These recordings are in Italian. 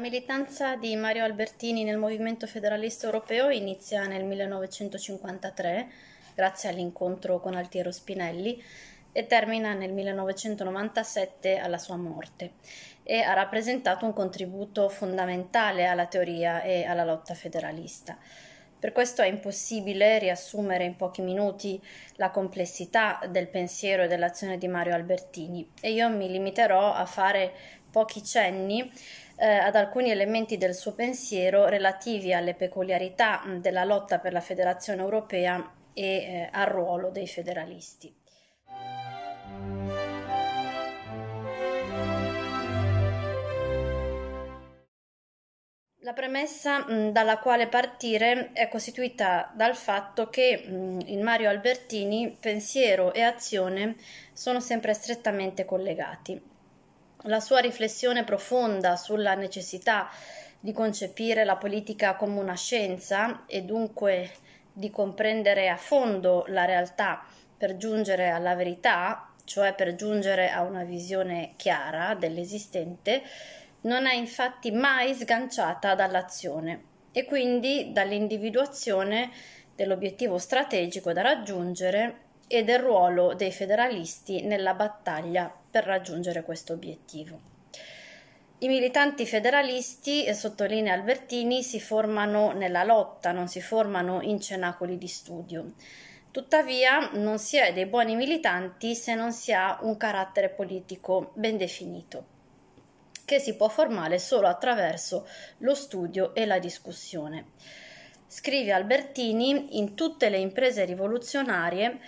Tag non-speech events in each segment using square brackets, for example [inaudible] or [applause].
La militanza di Mario Albertini nel movimento federalista europeo inizia nel 1953, grazie all'incontro con Altiero Spinelli, e termina nel 1997 alla sua morte e ha rappresentato un contributo fondamentale alla teoria e alla lotta federalista. Per questo è impossibile riassumere in pochi minuti la complessità del pensiero e dell'azione di Mario Albertini e io mi limiterò a fare pochi cenni eh, ad alcuni elementi del suo pensiero relativi alle peculiarità della lotta per la federazione europea e eh, al ruolo dei federalisti. La premessa dalla quale partire è costituita dal fatto che in Mario Albertini pensiero e azione sono sempre strettamente collegati la sua riflessione profonda sulla necessità di concepire la politica come una scienza e dunque di comprendere a fondo la realtà per giungere alla verità, cioè per giungere a una visione chiara dell'esistente, non è infatti mai sganciata dall'azione e quindi dall'individuazione dell'obiettivo strategico da raggiungere e del ruolo dei federalisti nella battaglia per raggiungere questo obiettivo. I militanti federalisti, sottolinea Albertini, si formano nella lotta, non si formano in cenacoli di studio. Tuttavia, non si è dei buoni militanti se non si ha un carattere politico ben definito, che si può formare solo attraverso lo studio e la discussione. Scrive Albertini, in tutte le imprese rivoluzionarie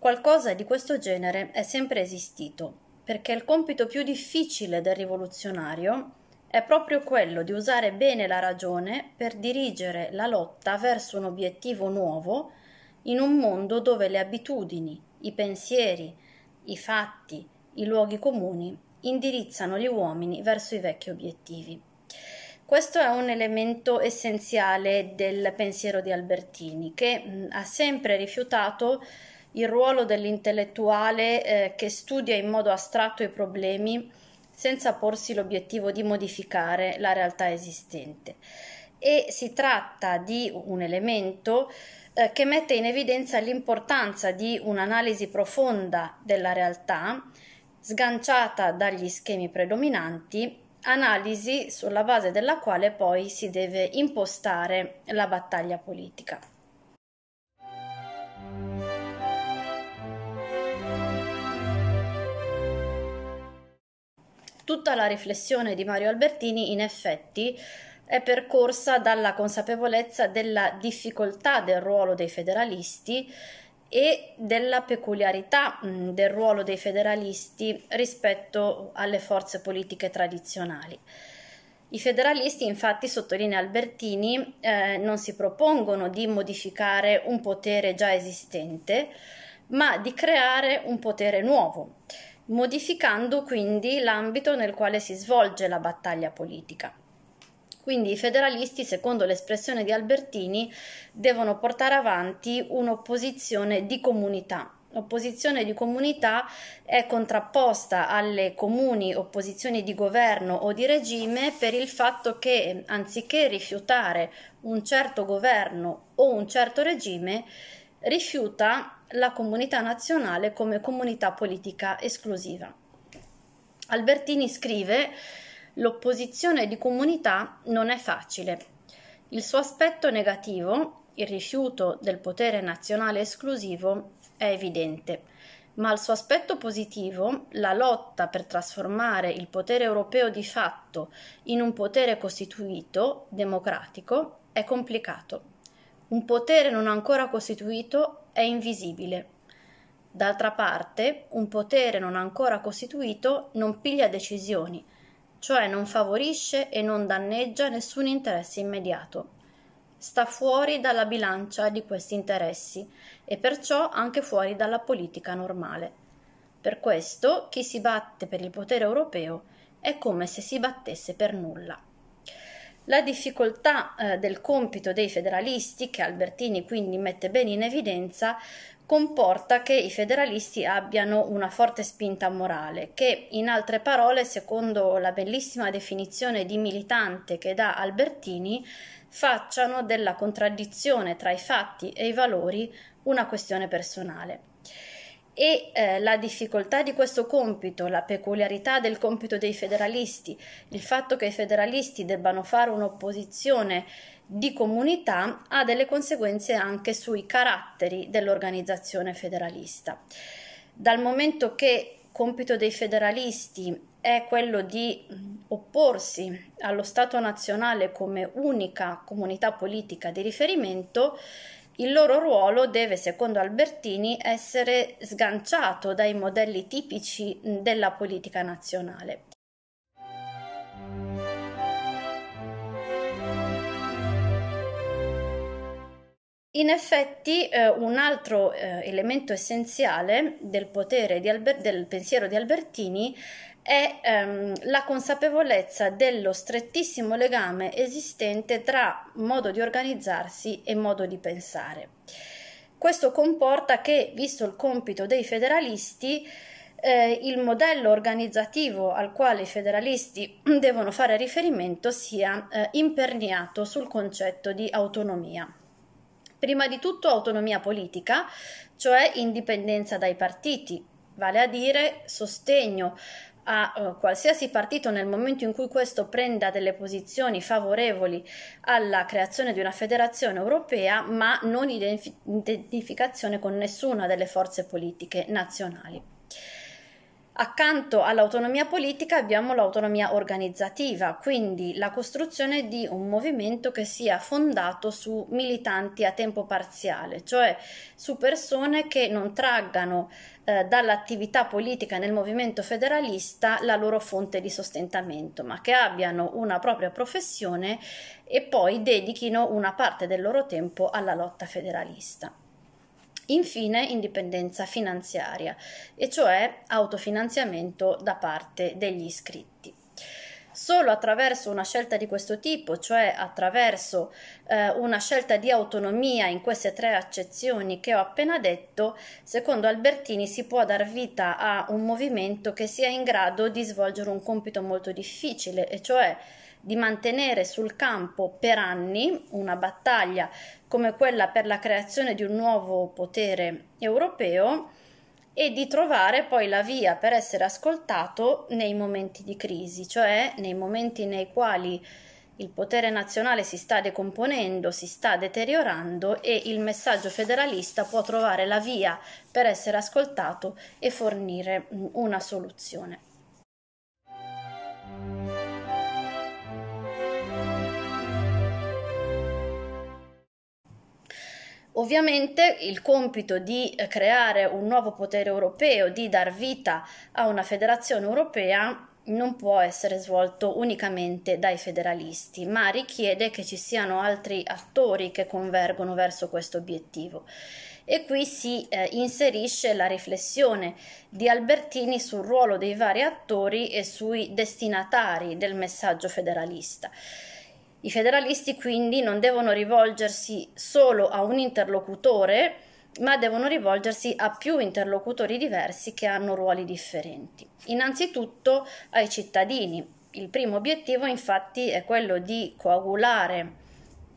Qualcosa di questo genere è sempre esistito, perché il compito più difficile del rivoluzionario è proprio quello di usare bene la ragione per dirigere la lotta verso un obiettivo nuovo in un mondo dove le abitudini, i pensieri, i fatti, i luoghi comuni indirizzano gli uomini verso i vecchi obiettivi. Questo è un elemento essenziale del pensiero di Albertini, che ha sempre rifiutato il ruolo dell'intellettuale eh, che studia in modo astratto i problemi senza porsi l'obiettivo di modificare la realtà esistente. E si tratta di un elemento eh, che mette in evidenza l'importanza di un'analisi profonda della realtà, sganciata dagli schemi predominanti, analisi sulla base della quale poi si deve impostare la battaglia politica. Tutta la riflessione di Mario Albertini, in effetti, è percorsa dalla consapevolezza della difficoltà del ruolo dei federalisti e della peculiarità mm, del ruolo dei federalisti rispetto alle forze politiche tradizionali. I federalisti, infatti, sottolinea Albertini, eh, non si propongono di modificare un potere già esistente, ma di creare un potere nuovo modificando quindi l'ambito nel quale si svolge la battaglia politica. Quindi i federalisti, secondo l'espressione di Albertini, devono portare avanti un'opposizione di comunità. L'opposizione di comunità è contrapposta alle comuni opposizioni di governo o di regime per il fatto che, anziché rifiutare un certo governo o un certo regime, rifiuta la comunità nazionale come comunità politica esclusiva. Albertini scrive L'opposizione di comunità non è facile. Il suo aspetto negativo, il rifiuto del potere nazionale esclusivo, è evidente, ma il suo aspetto positivo, la lotta per trasformare il potere europeo di fatto in un potere costituito, democratico, è complicato un potere non ancora costituito è invisibile. D'altra parte, un potere non ancora costituito non piglia decisioni, cioè non favorisce e non danneggia nessun interesse immediato. Sta fuori dalla bilancia di questi interessi e perciò anche fuori dalla politica normale. Per questo chi si batte per il potere europeo è come se si battesse per nulla. La difficoltà eh, del compito dei federalisti, che Albertini quindi mette bene in evidenza, comporta che i federalisti abbiano una forte spinta morale, che in altre parole, secondo la bellissima definizione di militante che dà Albertini, facciano della contraddizione tra i fatti e i valori una questione personale e eh, la difficoltà di questo compito, la peculiarità del compito dei federalisti, il fatto che i federalisti debbano fare un'opposizione di comunità ha delle conseguenze anche sui caratteri dell'organizzazione federalista. Dal momento che il compito dei federalisti è quello di mm, opporsi allo Stato nazionale come unica comunità politica di riferimento, il loro ruolo deve, secondo Albertini, essere sganciato dai modelli tipici della politica nazionale. In effetti, eh, un altro eh, elemento essenziale del potere Albert, del pensiero di Albertini è ehm, la consapevolezza dello strettissimo legame esistente tra modo di organizzarsi e modo di pensare. Questo comporta che, visto il compito dei federalisti, eh, il modello organizzativo al quale i federalisti [clears throat] devono fare riferimento sia eh, imperniato sul concetto di autonomia. Prima di tutto autonomia politica, cioè indipendenza dai partiti, vale a dire sostegno a eh, qualsiasi partito nel momento in cui questo prenda delle posizioni favorevoli alla creazione di una federazione europea, ma non identificazione con nessuna delle forze politiche nazionali. Accanto all'autonomia politica abbiamo l'autonomia organizzativa, quindi la costruzione di un movimento che sia fondato su militanti a tempo parziale, cioè su persone che non traggano eh, dall'attività politica nel movimento federalista la loro fonte di sostentamento, ma che abbiano una propria professione e poi dedichino una parte del loro tempo alla lotta federalista. Infine, indipendenza finanziaria, e cioè autofinanziamento da parte degli iscritti. Solo attraverso una scelta di questo tipo, cioè attraverso eh, una scelta di autonomia in queste tre accezioni che ho appena detto, secondo Albertini si può dar vita a un movimento che sia in grado di svolgere un compito molto difficile, e cioè di mantenere sul campo per anni una battaglia come quella per la creazione di un nuovo potere europeo e di trovare poi la via per essere ascoltato nei momenti di crisi, cioè nei momenti nei quali il potere nazionale si sta decomponendo, si sta deteriorando e il messaggio federalista può trovare la via per essere ascoltato e fornire una soluzione. Ovviamente il compito di eh, creare un nuovo potere europeo, di dar vita a una federazione europea, non può essere svolto unicamente dai federalisti, ma richiede che ci siano altri attori che convergono verso questo obiettivo. E qui si eh, inserisce la riflessione di Albertini sul ruolo dei vari attori e sui destinatari del messaggio federalista. I federalisti quindi non devono rivolgersi solo a un interlocutore, ma devono rivolgersi a più interlocutori diversi che hanno ruoli differenti. Innanzitutto ai cittadini. Il primo obiettivo infatti è quello di coagulare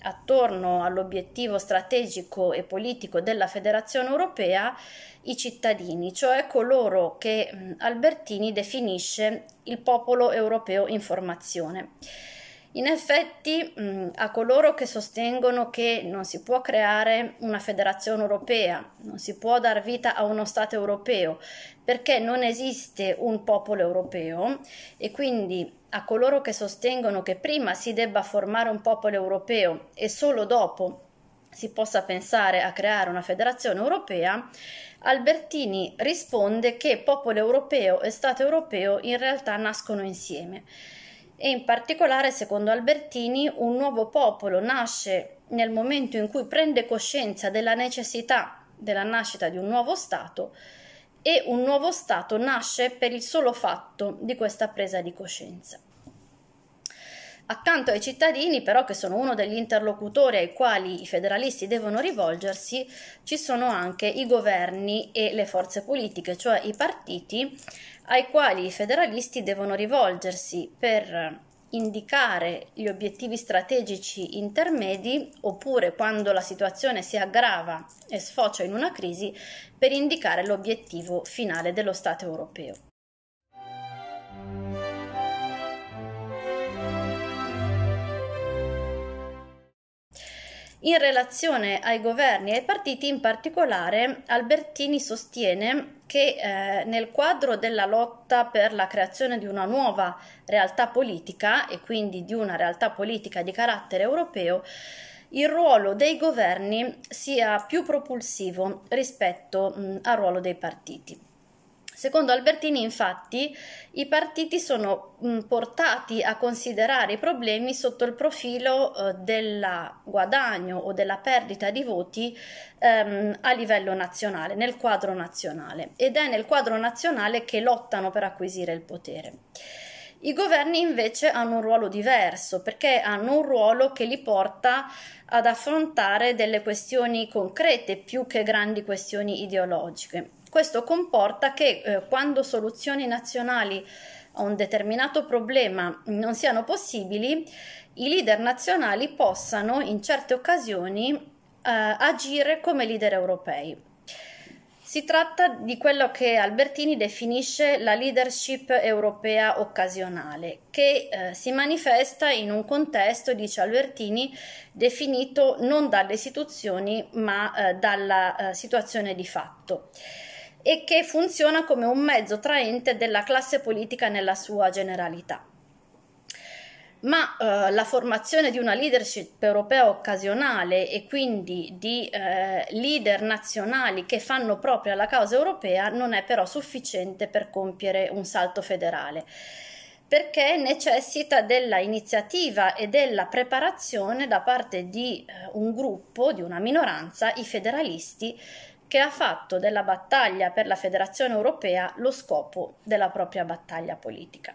attorno all'obiettivo strategico e politico della Federazione Europea i cittadini, cioè coloro che Albertini definisce il popolo europeo in formazione. In effetti, mm, a coloro che sostengono che non si può creare una federazione europea, non si può dar vita a uno Stato europeo, perché non esiste un popolo europeo e quindi a coloro che sostengono che prima si debba formare un popolo europeo e solo dopo si possa pensare a creare una federazione europea, Albertini risponde che popolo europeo e Stato europeo in realtà nascono insieme e in particolare, secondo Albertini, un nuovo popolo nasce nel momento in cui prende coscienza della necessità della nascita di un nuovo Stato e un nuovo Stato nasce per il solo fatto di questa presa di coscienza. Accanto ai cittadini, però, che sono uno degli interlocutori ai quali i federalisti devono rivolgersi, ci sono anche i governi e le forze politiche, cioè i partiti ai quali i federalisti devono rivolgersi per indicare gli obiettivi strategici intermedi oppure quando la situazione si aggrava e sfocia in una crisi per indicare l'obiettivo finale dello Stato europeo. In relazione ai governi e ai partiti, in particolare, Albertini sostiene che eh, nel quadro della lotta per la creazione di una nuova realtà politica e quindi di una realtà politica di carattere europeo, il ruolo dei governi sia più propulsivo rispetto mh, al ruolo dei partiti. Secondo Albertini, infatti, i partiti sono portati a considerare i problemi sotto il profilo eh, del guadagno o della perdita di voti ehm, a livello nazionale, nel quadro nazionale, ed è nel quadro nazionale che lottano per acquisire il potere. I governi invece hanno un ruolo diverso perché hanno un ruolo che li porta ad affrontare delle questioni concrete più che grandi questioni ideologiche. Questo comporta che eh, quando soluzioni nazionali a un determinato problema non siano possibili, i leader nazionali possano in certe occasioni eh, agire come leader europei. Si tratta di quello che Albertini definisce la leadership europea occasionale, che eh, si manifesta in un contesto, dice Albertini, definito non dalle istituzioni ma eh, dalla eh, situazione di fatto e che funziona come un mezzo traente della classe politica nella sua generalità. Ma eh, la formazione di una leadership europea occasionale e quindi di eh, leader nazionali che fanno propria la causa europea non è però sufficiente per compiere un salto federale perché necessita della iniziativa e della preparazione da parte di eh, un gruppo, di una minoranza, i federalisti, che ha fatto della battaglia per la federazione europea lo scopo della propria battaglia politica.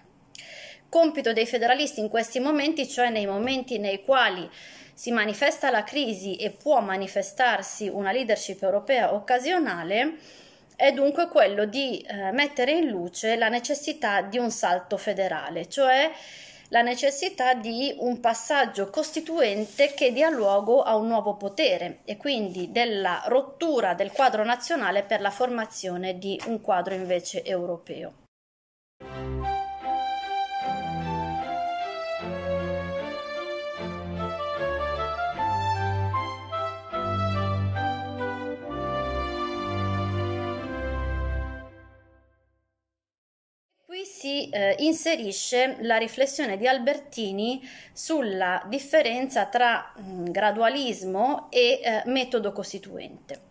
Compito dei federalisti in questi momenti, cioè nei momenti nei quali si manifesta la crisi e può manifestarsi una leadership europea occasionale, è dunque quello di eh, mettere in luce la necessità di un salto federale, cioè la necessità di un passaggio costituente che dia luogo a un nuovo potere e quindi della rottura del quadro nazionale per la formazione di un quadro invece europeo. eh, inserisce la riflessione di Albertini sulla differenza tra mh, mm, gradualismo e eh, metodo costituente.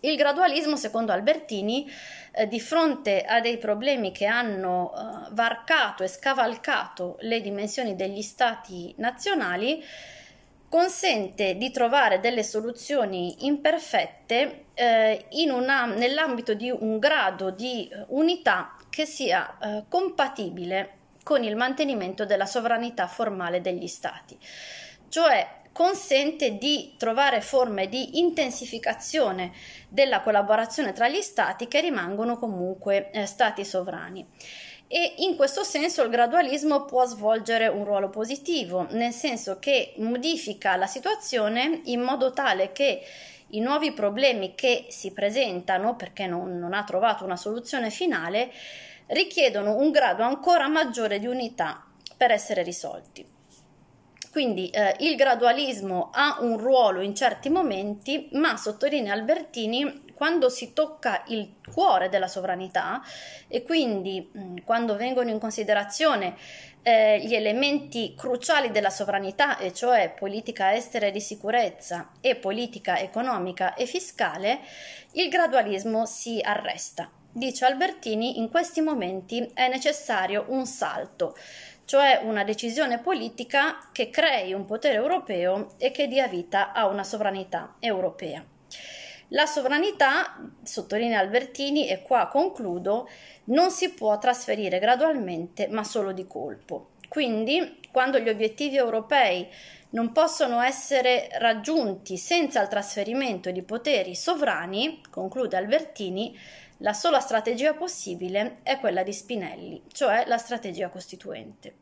Il gradualismo, secondo Albertini, eh, di fronte a dei problemi che hanno eh, varcato e scavalcato le dimensioni degli stati nazionali, consente di trovare delle soluzioni imperfette eh, una, nell'ambito di un grado di eh, unità che sia eh, compatibile con il mantenimento della sovranità formale degli Stati, cioè consente di trovare forme di intensificazione della collaborazione tra gli Stati che rimangono comunque eh, Stati sovrani. E in questo senso il gradualismo può svolgere un ruolo positivo, nel senso che modifica la situazione in modo tale che i nuovi problemi che si presentano, perché non, non ha trovato una soluzione finale, richiedono un grado ancora maggiore di unità per essere risolti. Quindi eh, il gradualismo ha un ruolo in certi momenti, ma sottolinea Albertini, quando si tocca il cuore della sovranità e quindi mh, mm, quando vengono in considerazione eh, gli elementi cruciali della sovranità, e cioè politica estera e di sicurezza e politica economica e fiscale, il gradualismo si arresta Dice Albertini, in questi momenti è necessario un salto, cioè una decisione politica che crei un potere europeo e che dia vita a una sovranità europea. La sovranità, sottolinea Albertini, e qua concludo, non si può trasferire gradualmente ma solo di colpo. Quindi, quando gli obiettivi europei non possono essere raggiunti senza il trasferimento di poteri sovrani, conclude Albertini, la sola strategia possibile è quella di Spinelli, cioè la strategia costituente.